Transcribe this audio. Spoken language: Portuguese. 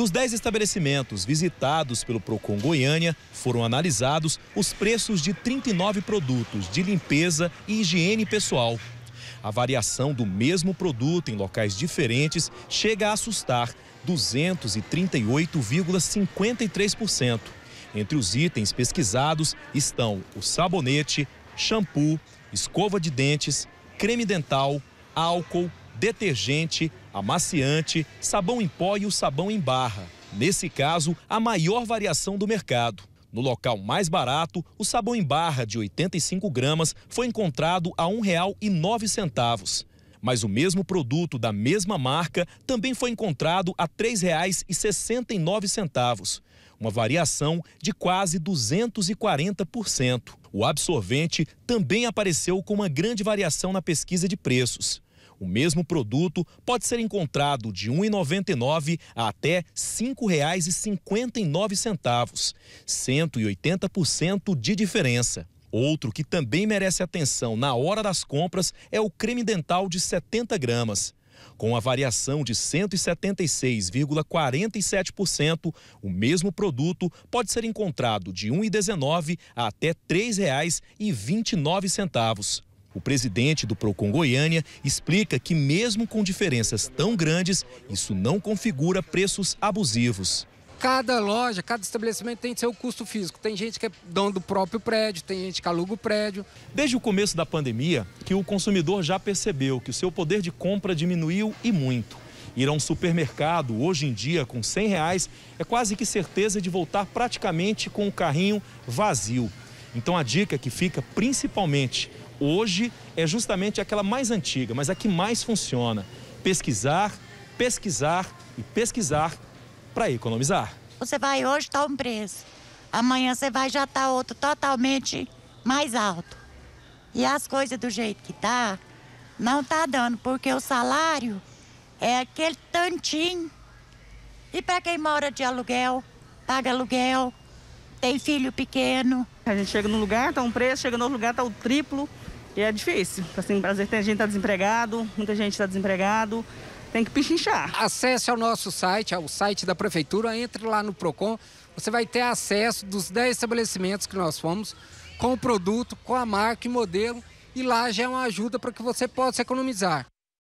Dos 10 estabelecimentos visitados pelo Procon Goiânia, foram analisados os preços de 39 produtos de limpeza e higiene pessoal. A variação do mesmo produto em locais diferentes chega a assustar 238,53%. Entre os itens pesquisados estão o sabonete, shampoo, escova de dentes, creme dental, álcool, detergente amaciante, sabão em pó e o sabão em barra. Nesse caso, a maior variação do mercado. No local mais barato, o sabão em barra de 85 gramas foi encontrado a R$ 1,09. Mas o mesmo produto da mesma marca também foi encontrado a R$ 3,69, uma variação de quase 240%. O absorvente também apareceu com uma grande variação na pesquisa de preços. O mesmo produto pode ser encontrado de R$ 1,99 a até R$ 5,59, 180% de diferença. Outro que também merece atenção na hora das compras é o creme dental de 70 gramas. Com a variação de 176,47%, o mesmo produto pode ser encontrado de R$ 1,19 a até R$ 3,29. O presidente do Procon Goiânia explica que, mesmo com diferenças tão grandes, isso não configura preços abusivos. Cada loja, cada estabelecimento tem seu custo físico. Tem gente que é dono do próprio prédio, tem gente que aluga o prédio. Desde o começo da pandemia, que o consumidor já percebeu que o seu poder de compra diminuiu e muito. Ir a um supermercado hoje em dia com 100 reais é quase que certeza de voltar praticamente com o carrinho vazio. Então a dica que fica principalmente hoje é justamente aquela mais antiga, mas a que mais funciona. Pesquisar, pesquisar e pesquisar para economizar. Você vai hoje, está um preço. Amanhã você vai já está outro totalmente mais alto. E as coisas do jeito que tá, não tá dando, porque o salário é aquele tantinho. E para quem mora de aluguel, paga aluguel, tem filho pequeno. A gente chega num lugar, tá um preço, chega no outro lugar, tá o triplo. E é difícil. Assim, às tem gente que tá desempregado, muita gente está desempregado. Tem que pichinchar. Acesse ao nosso site, ao site da prefeitura, entre lá no Procon. Você vai ter acesso dos 10 estabelecimentos que nós fomos com o produto, com a marca e modelo e lá já é uma ajuda para que você possa economizar.